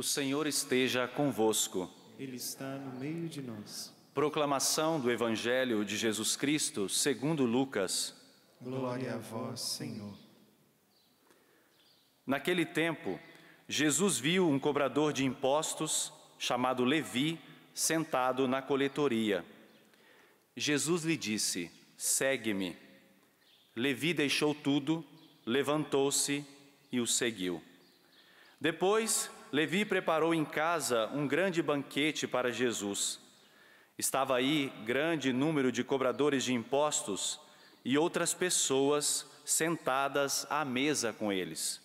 O Senhor esteja convosco. Ele está no meio de nós. Proclamação do Evangelho de Jesus Cristo, segundo Lucas. Glória a vós, Senhor. Naquele tempo, Jesus viu um cobrador de impostos, chamado Levi, sentado na coletoria. Jesus lhe disse: Segue-me. Levi deixou tudo, levantou-se e o seguiu. Depois, Levi preparou em casa um grande banquete para Jesus. Estava aí grande número de cobradores de impostos e outras pessoas sentadas à mesa com eles.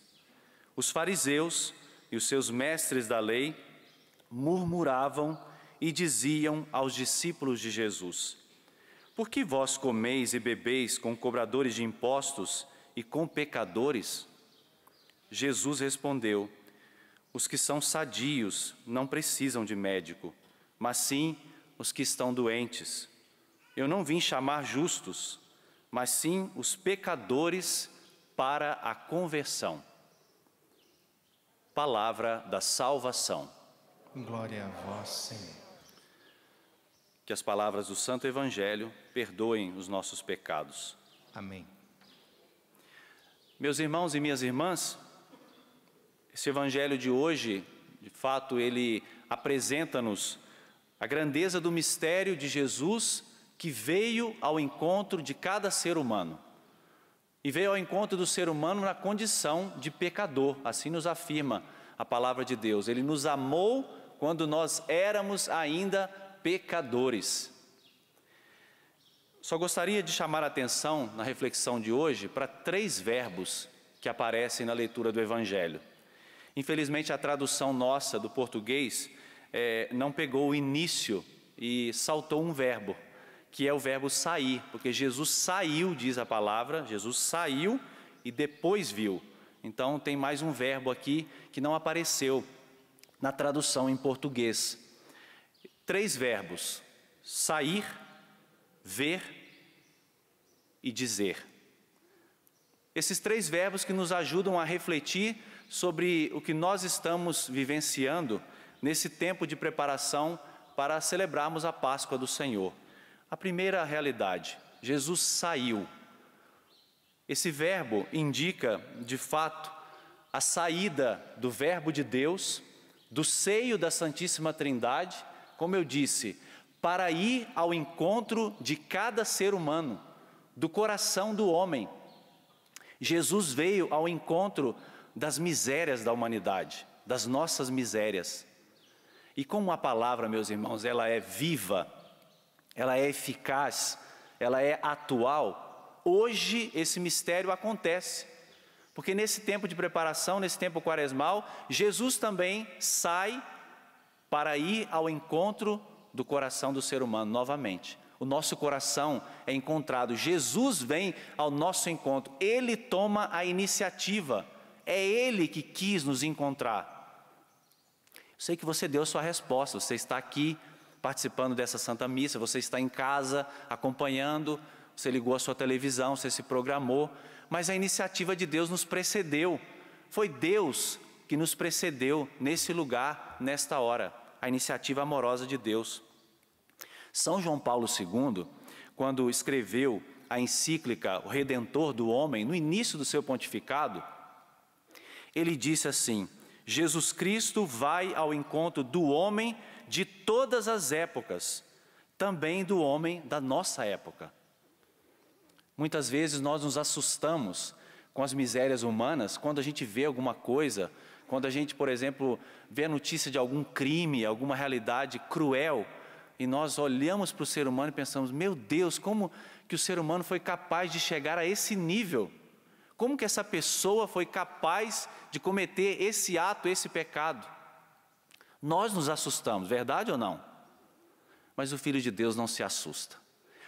Os fariseus e os seus mestres da lei murmuravam e diziam aos discípulos de Jesus: Por que vós comeis e bebeis com cobradores de impostos e com pecadores? Jesus respondeu: os que são sadios não precisam de médico, mas sim os que estão doentes. Eu não vim chamar justos, mas sim os pecadores para a conversão. Palavra da salvação. Glória a vós, Senhor. Que as palavras do Santo Evangelho perdoem os nossos pecados. Amém. Meus irmãos e minhas irmãs, esse evangelho de hoje, de fato, ele apresenta-nos a grandeza do mistério de Jesus que veio ao encontro de cada ser humano. E veio ao encontro do ser humano na condição de pecador, assim nos afirma a palavra de Deus. Ele nos amou quando nós éramos ainda pecadores. Só gostaria de chamar a atenção na reflexão de hoje para três verbos que aparecem na leitura do Evangelho. Infelizmente, a tradução nossa do português é, não pegou o início e saltou um verbo, que é o verbo sair, porque Jesus saiu, diz a palavra, Jesus saiu e depois viu. Então, tem mais um verbo aqui que não apareceu na tradução em português. Três verbos: sair, ver e dizer. Esses três verbos que nos ajudam a refletir sobre o que nós estamos vivenciando nesse tempo de preparação para celebrarmos a Páscoa do Senhor. A primeira realidade, Jesus saiu. Esse verbo indica, de fato, a saída do Verbo de Deus, do seio da Santíssima Trindade, como eu disse, para ir ao encontro de cada ser humano, do coração do homem. Jesus veio ao encontro das misérias da humanidade, das nossas misérias. E como a palavra, meus irmãos, ela é viva, ela é eficaz, ela é atual, hoje esse mistério acontece. Porque nesse tempo de preparação, nesse tempo quaresmal, Jesus também sai para ir ao encontro do coração do ser humano novamente. O nosso coração é encontrado, Jesus vem ao nosso encontro, ele toma a iniciativa. É Ele que quis nos encontrar. Eu sei que você deu sua resposta, você está aqui participando dessa Santa Missa, você está em casa acompanhando, você ligou a sua televisão, você se programou, mas a iniciativa de Deus nos precedeu. Foi Deus que nos precedeu nesse lugar, nesta hora, a iniciativa amorosa de Deus. São João Paulo II, quando escreveu a encíclica O Redentor do Homem, no início do seu pontificado, ele disse assim: Jesus Cristo vai ao encontro do homem de todas as épocas, também do homem da nossa época. Muitas vezes nós nos assustamos com as misérias humanas quando a gente vê alguma coisa, quando a gente, por exemplo, vê a notícia de algum crime, alguma realidade cruel, e nós olhamos para o ser humano e pensamos: meu Deus, como que o ser humano foi capaz de chegar a esse nível? Como que essa pessoa foi capaz de cometer esse ato, esse pecado? Nós nos assustamos, verdade ou não? Mas o Filho de Deus não se assusta.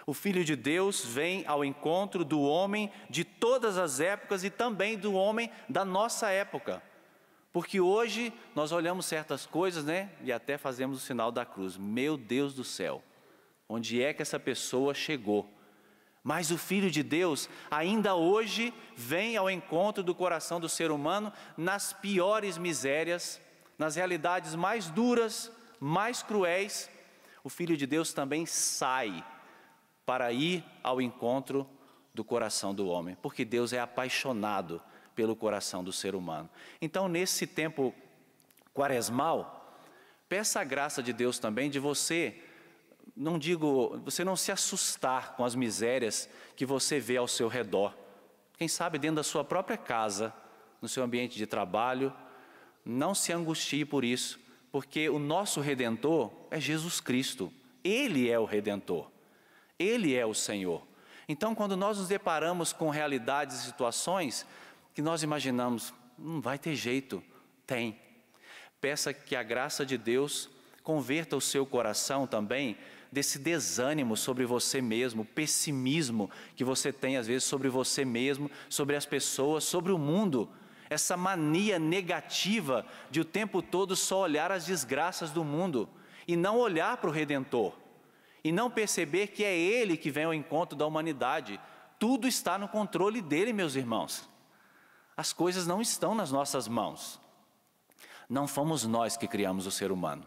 O Filho de Deus vem ao encontro do homem de todas as épocas e também do homem da nossa época. Porque hoje nós olhamos certas coisas, né? E até fazemos o sinal da cruz. Meu Deus do céu, onde é que essa pessoa chegou? Mas o Filho de Deus ainda hoje vem ao encontro do coração do ser humano nas piores misérias, nas realidades mais duras, mais cruéis. O Filho de Deus também sai para ir ao encontro do coração do homem, porque Deus é apaixonado pelo coração do ser humano. Então, nesse tempo quaresmal, peça a graça de Deus também de você não digo, você não se assustar com as misérias que você vê ao seu redor. Quem sabe dentro da sua própria casa, no seu ambiente de trabalho, não se angustie por isso, porque o nosso redentor é Jesus Cristo. Ele é o redentor. Ele é o Senhor. Então, quando nós nos deparamos com realidades e situações que nós imaginamos, não vai ter jeito, tem. Peça que a graça de Deus converta o seu coração também desse desânimo sobre você mesmo, o pessimismo que você tem às vezes sobre você mesmo, sobre as pessoas, sobre o mundo. Essa mania negativa de o tempo todo só olhar as desgraças do mundo e não olhar para o Redentor e não perceber que é Ele que vem ao encontro da humanidade. Tudo está no controle dele, meus irmãos. As coisas não estão nas nossas mãos. Não fomos nós que criamos o ser humano.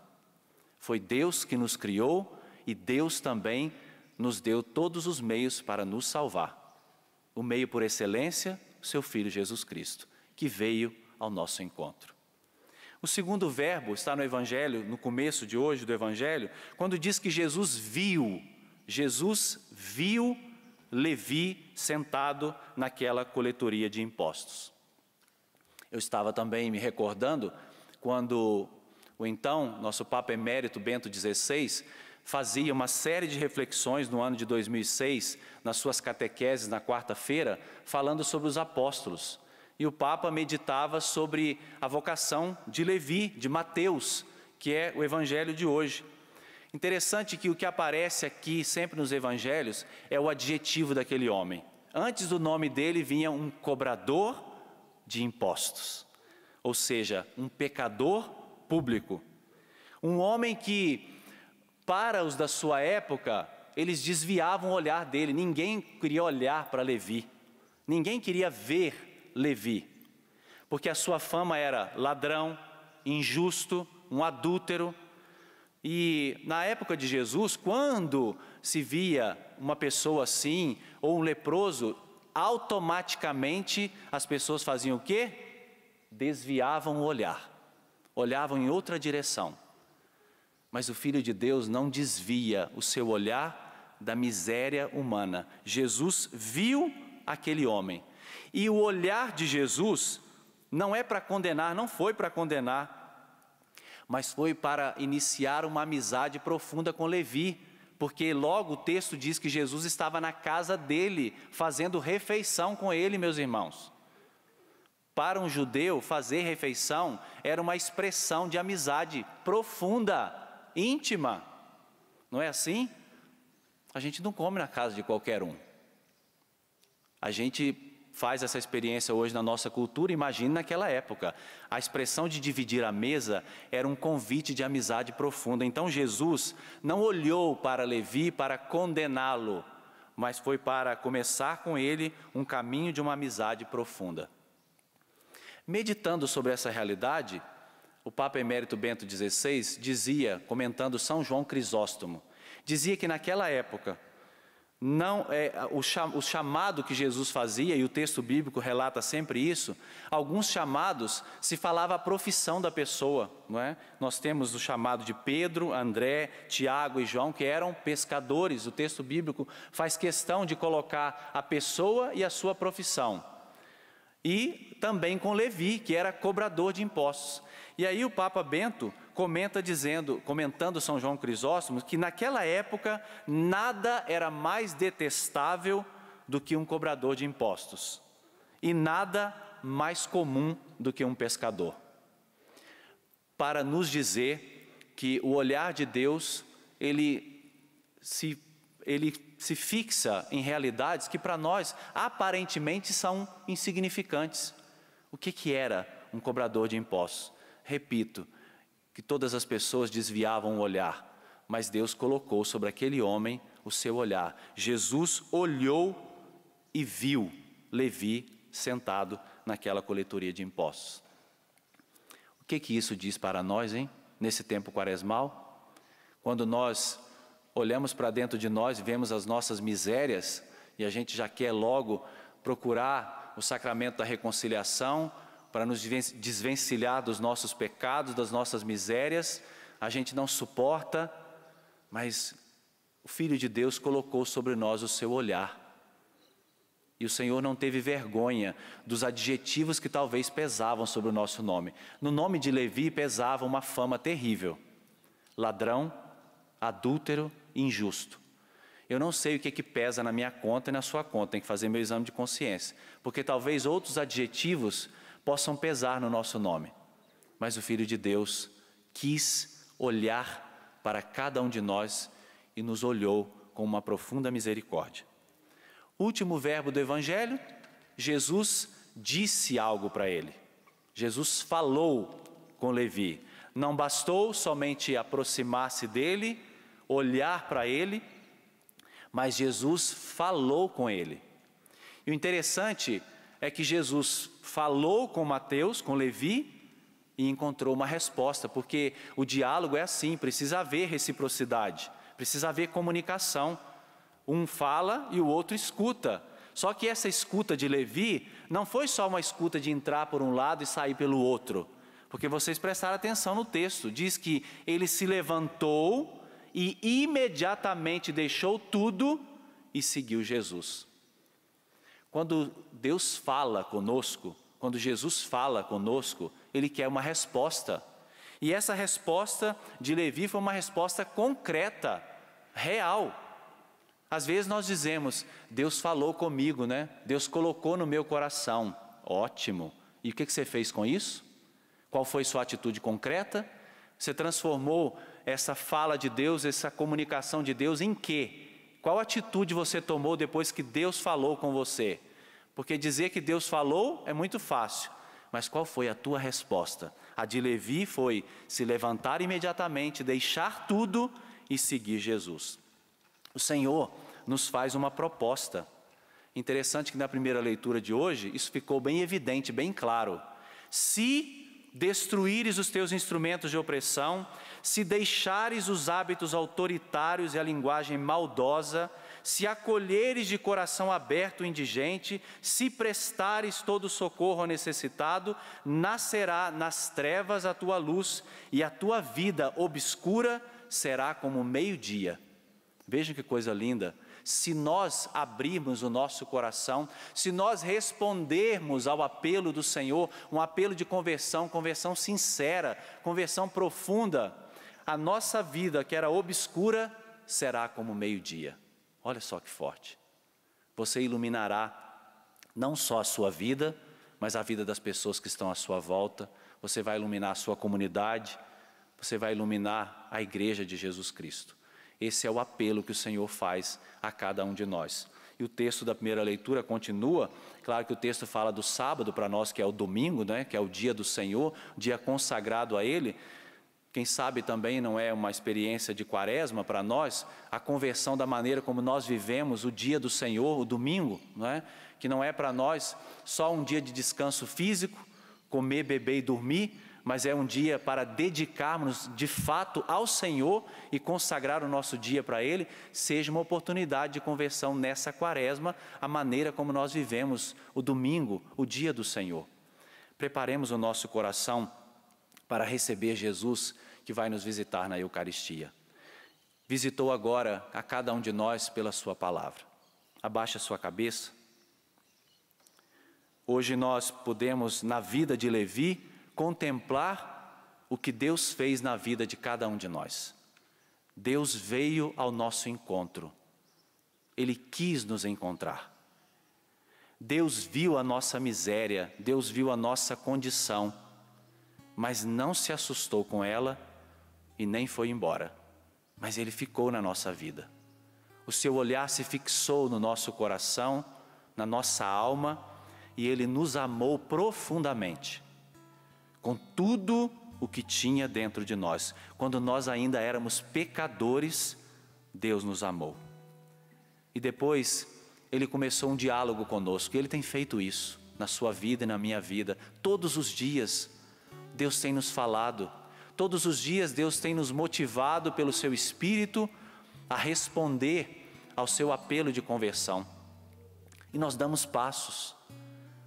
Foi Deus que nos criou e Deus também nos deu todos os meios para nos salvar. O meio por excelência, seu Filho Jesus Cristo, que veio ao nosso encontro. O segundo verbo está no Evangelho, no começo de hoje do Evangelho, quando diz que Jesus viu, Jesus viu Levi sentado naquela coletoria de impostos. Eu estava também me recordando quando o então nosso Papa Emérito Bento XVI fazia uma série de reflexões no ano de 2006, nas suas catequeses na quarta-feira, falando sobre os apóstolos. E o Papa meditava sobre a vocação de Levi, de Mateus, que é o evangelho de hoje. Interessante que o que aparece aqui sempre nos evangelhos é o adjetivo daquele homem. Antes do nome dele vinha um cobrador de impostos, ou seja, um pecador público. Um homem que para os da sua época, eles desviavam o olhar dele, ninguém queria olhar para Levi, ninguém queria ver Levi, porque a sua fama era ladrão, injusto, um adúltero. E na época de Jesus, quando se via uma pessoa assim, ou um leproso, automaticamente as pessoas faziam o quê? Desviavam o olhar, olhavam em outra direção. Mas o Filho de Deus não desvia o seu olhar da miséria humana. Jesus viu aquele homem. E o olhar de Jesus não é para condenar, não foi para condenar, mas foi para iniciar uma amizade profunda com Levi, porque logo o texto diz que Jesus estava na casa dele, fazendo refeição com ele, meus irmãos. Para um judeu, fazer refeição era uma expressão de amizade profunda íntima. Não é assim? A gente não come na casa de qualquer um. A gente faz essa experiência hoje na nossa cultura, imagine naquela época. A expressão de dividir a mesa era um convite de amizade profunda. Então Jesus não olhou para Levi para condená-lo, mas foi para começar com ele um caminho de uma amizade profunda. Meditando sobre essa realidade, o Papa Emérito Bento XVI dizia, comentando São João Crisóstomo, dizia que naquela época não é, o, o chamado que Jesus fazia e o texto bíblico relata sempre isso. Alguns chamados se falava a profissão da pessoa, não é? Nós temos o chamado de Pedro, André, Tiago e João que eram pescadores. O texto bíblico faz questão de colocar a pessoa e a sua profissão e também com Levi, que era cobrador de impostos. E aí o Papa Bento comenta dizendo, comentando São João Crisóstomo, que naquela época nada era mais detestável do que um cobrador de impostos e nada mais comum do que um pescador. Para nos dizer que o olhar de Deus, ele se ele se fixa em realidades que para nós aparentemente são insignificantes. O que, que era um cobrador de impostos? Repito, que todas as pessoas desviavam o olhar, mas Deus colocou sobre aquele homem o seu olhar. Jesus olhou e viu Levi sentado naquela coletoria de impostos. O que que isso diz para nós, hein? Nesse tempo quaresmal, quando nós olhamos para dentro de nós, vemos as nossas misérias e a gente já quer logo procurar o sacramento da reconciliação para nos desvencilhar dos nossos pecados, das nossas misérias. A gente não suporta, mas o Filho de Deus colocou sobre nós o seu olhar. E o Senhor não teve vergonha dos adjetivos que talvez pesavam sobre o nosso nome. No nome de Levi pesava uma fama terrível: ladrão, adúltero, injusto. Eu não sei o que, é que pesa na minha conta e na sua conta, tem que fazer meu exame de consciência. Porque talvez outros adjetivos possam pesar no nosso nome. Mas o Filho de Deus quis olhar para cada um de nós e nos olhou com uma profunda misericórdia. Último verbo do Evangelho, Jesus disse algo para ele. Jesus falou com Levi. Não bastou somente aproximar-se dele, olhar para ele, mas Jesus falou com ele. E o interessante é que Jesus falou com Mateus, com Levi, e encontrou uma resposta, porque o diálogo é assim, precisa haver reciprocidade, precisa haver comunicação. Um fala e o outro escuta. Só que essa escuta de Levi não foi só uma escuta de entrar por um lado e sair pelo outro, porque vocês prestaram atenção no texto, diz que ele se levantou e imediatamente deixou tudo e seguiu Jesus. Quando Deus fala conosco, quando Jesus fala conosco, ele quer uma resposta. E essa resposta de Levi foi uma resposta concreta, real. Às vezes nós dizemos: Deus falou comigo, né? Deus colocou no meu coração. Ótimo. E o que você fez com isso? Qual foi sua atitude concreta? Você transformou essa fala de Deus, essa comunicação de Deus em quê? Qual atitude você tomou depois que Deus falou com você? Porque dizer que Deus falou é muito fácil, mas qual foi a tua resposta? A de Levi foi se levantar imediatamente, deixar tudo e seguir Jesus. O Senhor nos faz uma proposta. Interessante que na primeira leitura de hoje isso ficou bem evidente, bem claro. Se destruíres os teus instrumentos de opressão, se deixares os hábitos autoritários e a linguagem maldosa, se acolheres de coração aberto o indigente, se prestares todo socorro ao necessitado, nascerá nas trevas a tua luz e a tua vida obscura será como meio-dia. Vejam que coisa linda se nós abrirmos o nosso coração, se nós respondermos ao apelo do Senhor, um apelo de conversão, conversão sincera, conversão profunda, a nossa vida que era obscura será como meio-dia. Olha só que forte. Você iluminará não só a sua vida, mas a vida das pessoas que estão à sua volta. Você vai iluminar a sua comunidade, você vai iluminar a igreja de Jesus Cristo. Esse é o apelo que o Senhor faz a cada um de nós. E o texto da primeira leitura continua. Claro que o texto fala do sábado para nós, que é o domingo, né, que é o dia do Senhor, dia consagrado a Ele. Quem sabe também não é uma experiência de quaresma para nós, a conversão da maneira como nós vivemos o dia do Senhor, o domingo, não é? que não é para nós só um dia de descanso físico, comer, beber e dormir, mas é um dia para dedicarmos de fato ao Senhor e consagrar o nosso dia para Ele, seja uma oportunidade de conversão nessa quaresma, a maneira como nós vivemos o domingo, o dia do Senhor. Preparemos o nosso coração para receber Jesus que vai nos visitar na Eucaristia. Visitou agora a cada um de nós pela Sua palavra. Abaixa sua cabeça. Hoje nós podemos, na vida de Levi, contemplar o que Deus fez na vida de cada um de nós. Deus veio ao nosso encontro. Ele quis nos encontrar. Deus viu a nossa miséria, Deus viu a nossa condição, mas não se assustou com ela e nem foi embora. Mas Ele ficou na nossa vida. O seu olhar se fixou no nosso coração, na nossa alma, e Ele nos amou profundamente com tudo o que tinha dentro de nós. Quando nós ainda éramos pecadores, Deus nos amou. E depois, Ele começou um diálogo conosco, e Ele tem feito isso na sua vida e na minha vida. Todos os dias, Deus tem nos falado, todos os dias, Deus tem nos motivado pelo Seu Espírito a responder ao Seu apelo de conversão. E nós damos passos,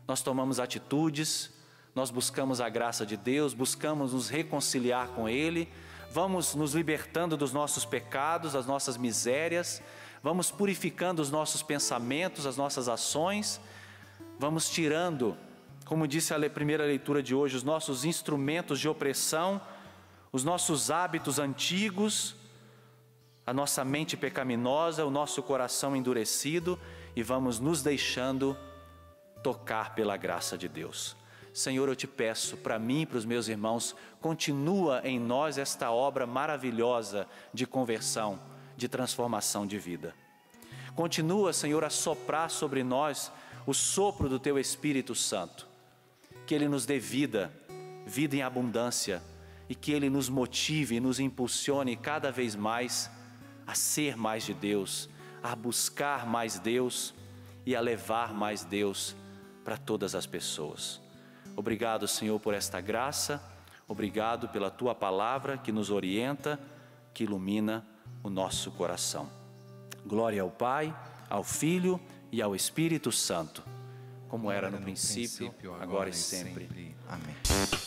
nós tomamos atitudes, nós buscamos a graça de Deus, buscamos nos reconciliar com Ele, vamos nos libertando dos nossos pecados, das nossas misérias, vamos purificando os nossos pensamentos, as nossas ações, vamos tirando, como disse a primeira leitura de hoje, os nossos instrumentos de opressão, os nossos hábitos antigos, a nossa mente pecaminosa, o nosso coração endurecido e vamos nos deixando tocar pela graça de Deus. Senhor, eu te peço, para mim e para os meus irmãos, continua em nós esta obra maravilhosa de conversão, de transformação de vida. Continua, Senhor, a soprar sobre nós o sopro do teu Espírito Santo, que ele nos dê vida, vida em abundância, e que ele nos motive e nos impulsione cada vez mais a ser mais de Deus, a buscar mais Deus e a levar mais Deus para todas as pessoas. Obrigado, Senhor, por esta graça. Obrigado pela tua palavra que nos orienta, que ilumina o nosso coração. Glória ao Pai, ao Filho e ao Espírito Santo, como, era, no, princípio, agora, e sempre. Amém.